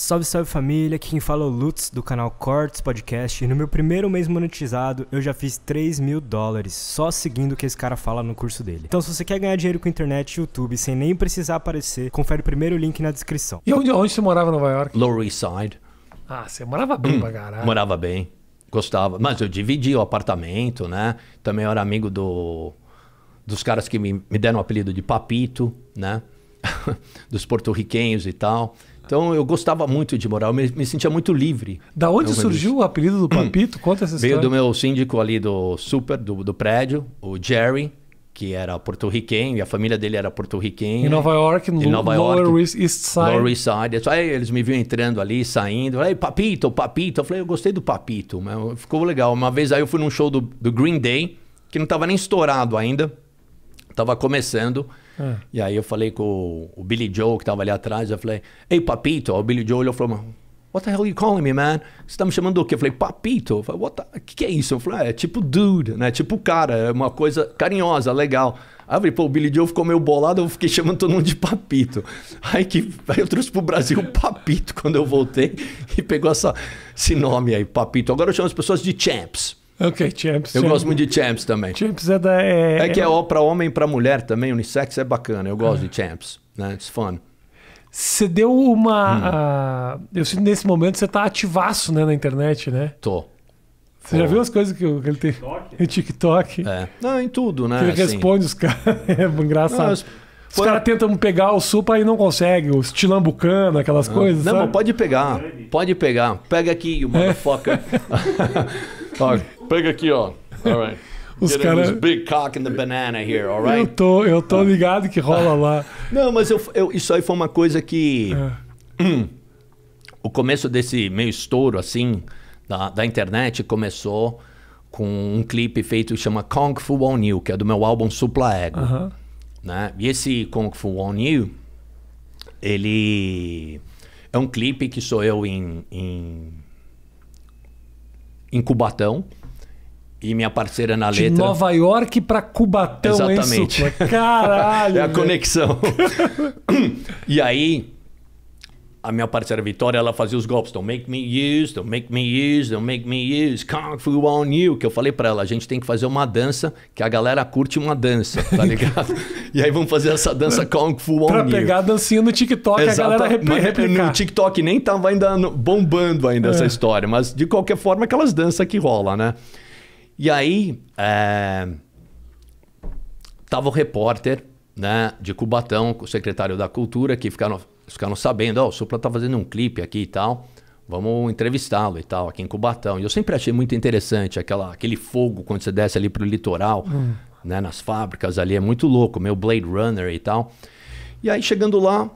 Salve, salve família, aqui quem fala é o Lutz do canal Cortes Podcast e no meu primeiro mês monetizado eu já fiz 3 mil dólares só seguindo o que esse cara fala no curso dele. Então se você quer ganhar dinheiro com internet e YouTube sem nem precisar aparecer, confere o primeiro link na descrição. E onde, onde você morava em Nova York? Lower East Side. Ah, você morava bem hum, pra caralho. Morava bem, gostava. Mas eu dividi o apartamento, né? Também era amigo do, dos caras que me, me deram o apelido de Papito, né? dos porto-riquenhos e tal. Então eu gostava muito de morar, eu me, me sentia muito livre. Da onde surgiu o assim. apelido do Papito? Conta essa história. Veio do meu síndico ali do super, do, do prédio, o Jerry que era porto-riquenho e a família dele era porto-riquenha. Em Nova York, no Nova Lower York, East Side. Lower East Side. Aí eles me viam entrando ali, saindo. Aí, papito, papito. Eu falei, eu gostei do papito. Mas ficou legal. Uma vez aí eu fui num show do, do Green Day, que não estava nem estourado ainda. estava começando. É. E aí eu falei com o, Billy Joe, que tava ali atrás, eu falei, ei, papito. O Billy Joe olhou e falou, what the hell are you calling me, man? Você tá me chamando do quê? Eu falei, papito. Eu falei, what the... que, que é isso? Eu falei, ah, é tipo dude, né? Tipo cara, é uma coisa carinhosa, legal. Aí eu falei, pô, o Billy Joe ficou meio bolado, eu fiquei chamando todo mundo de papito. Aí, que, aí eu trouxe pro Brasil papito quando eu voltei e pegou essa, esse nome aí, papito. Agora eu chamo as pessoas de champs. Ok, Champs. Eu gosto muito de Champs também. Champs é da. É, é que é, é para homem e para mulher também, unissex é bacana. Eu gosto de Champs, né? It's fun. Você deu uma. Hum. Uh, eu sinto nesse momento você tá ativaço né, na internet, né? Tô. Você já viu as coisas que, ele tem? TikTok? Em TikTok. É. Não, em tudo, né? Que ele assim... responde os caras. é engraçado. Não, eu... Os caras tentam pegar o super e não conseguem. O estilambucano, aquelas ah, coisas. Não, sabe? pode pegar. Pode pegar. Pega aqui, o é. motherfucker. É. Pega aqui, ó. All right. Os caras. Big cock the banana here, all right? Eu tô, eu tô ligado que rola lá. Não, mas eu, eu, isso aí foi uma coisa que. É. Hum, o começo desse meio estouro, assim, da, da internet começou com um clipe feito que chama Kung Fu On You, que é do meu álbum Supla Ego. Uh -huh. Né? E esse Kung Fu On You, ele é um clipe que sou eu em, em, em Cubatão, e minha parceira na letra. De Nova York para Cubatão, Exatamente. hein, Caralho! é a conexão. e aí, a minha parceira Vitória, ela fazia os golpes. Don't make me use, don't make me use, don't make me use. Kung Fu on you. Que eu falei para ela, a gente tem que fazer uma dança que a galera curte uma dança, tá ligado? e aí vamos fazer essa dança Kung Fu on pra you. Pra pegar a dancinha no TikTok, Exato, a galera replicar. No TikTok nem tava ainda bombando ainda é. essa história. Mas, de qualquer forma, é aquelas danças que rola, né? E aí, é... tava o repórter né, de Cubatão, o secretário da Cultura, que ficaram, ficaram sabendo, ó, oh, o Supla tá fazendo um clipe aqui e tal, vamos entrevistá-lo e tal, aqui em Cubatão. E eu sempre achei muito interessante aquela, aquele fogo quando você desce ali pro litoral, hum. né, nas fábricas ali, é muito louco, meu Blade Runner e tal. E aí, chegando lá,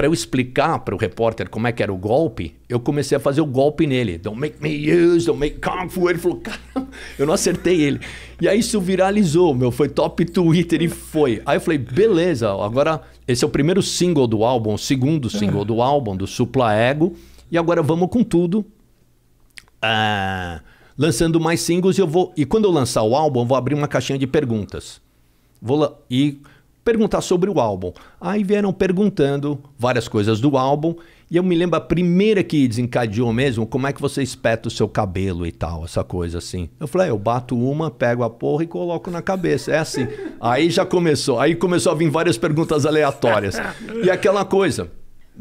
para eu explicar para o repórter como é que era o golpe, eu comecei a fazer o golpe nele. Don't make me use, don't make kung fu. Ele falou, cara, eu não acertei ele. E aí isso viralizou, meu, foi top Twitter e foi. Aí eu falei, beleza, agora esse é o primeiro single do álbum, o segundo single do álbum, do Supla Ego. E agora vamos com tudo. Ah, lançando mais singles e eu vou. E quando eu lançar o álbum, eu vou abrir uma caixinha de perguntas. Vou lá, e perguntar sobre o álbum. Aí vieram perguntando várias coisas do álbum. E eu me lembro a primeira que desencadeou mesmo, como é que você espeta o seu cabelo e tal, essa coisa assim. Eu falei, ah, eu bato uma, pego a porra e coloco na cabeça. É assim. Aí já começou. Aí começou a vir várias perguntas aleatórias. E aquela coisa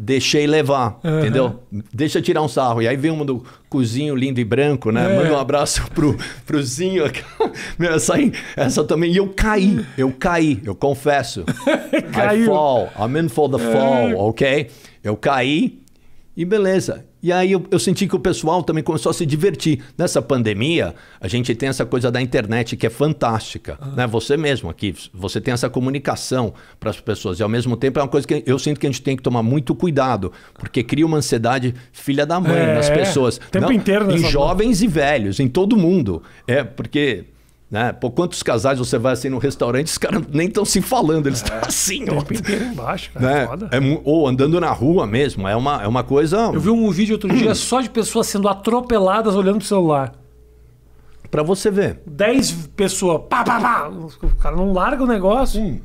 deixei levar, uhum. entendeu? Deixa tirar um sarro. E aí vem um do cozinho lindo e branco, né? É. Manda um abraço pro, pro Zinho. Meu, essa, aí, essa também. E eu caí, eu caí, eu confesso. I fall, I'm in for the é. fall, é. ok? Eu caí, e beleza. E aí eu, eu, senti que o pessoal também começou a se divertir. Nessa pandemia, a gente tem essa coisa da internet que é fantástica. Ah. Né? Você mesmo aqui, você tem essa comunicação para as pessoas. E ao mesmo tempo é uma coisa que eu sinto que a gente tem que tomar muito cuidado, porque cria uma ansiedade filha da mãe é, nas pessoas. É. O tempo Não, inteiro. Em jovens coisa. e velhos, em todo mundo. É, porque né? quantos casais você vai assim no restaurante, os caras nem estão se falando, eles estão é, assim, ó. Embaixo, né? é, é, ou andando na rua mesmo, é uma, é uma coisa. Hum. Eu vi um vídeo outro dia só de pessoas sendo atropeladas olhando pro celular. Pra você ver. Dez pessoas, pá, pá, pá. O cara não larga o negócio. Hum.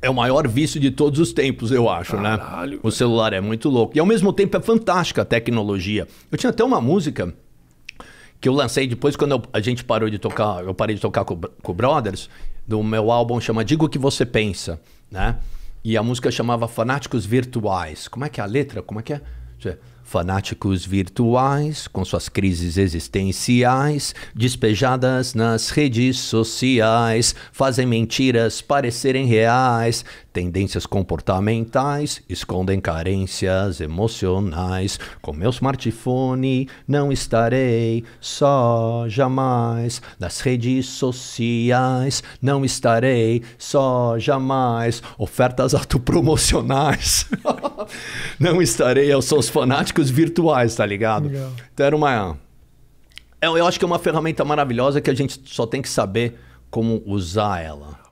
É o maior vício de todos os tempos, eu acho, né? Caralho, né? Cara. O celular é muito louco. E ao mesmo tempo é fantástica a tecnologia. Eu tinha até uma música que eu lancei depois, quando eu, a gente parou de tocar, eu parei de tocar com, com Brothers, do meu álbum chama Digo o que você pensa, né? E a música chamava Fanáticos Virtuais. Como é que é a letra? Como é que é? fanáticos virtuais, com suas crises existenciais, despejadas nas redes sociais, fazem mentiras parecerem reais, tendências comportamentais, escondem carências emocionais. Com meu smartphone não estarei só jamais, nas redes sociais não estarei só jamais, ofertas autopromocionais. não estarei, eu sou os fanáticos virtuais, tá ligado? Legal. Então era uma. Eu, é, eu acho que é uma ferramenta maravilhosa que a gente só tem que saber como usar ela.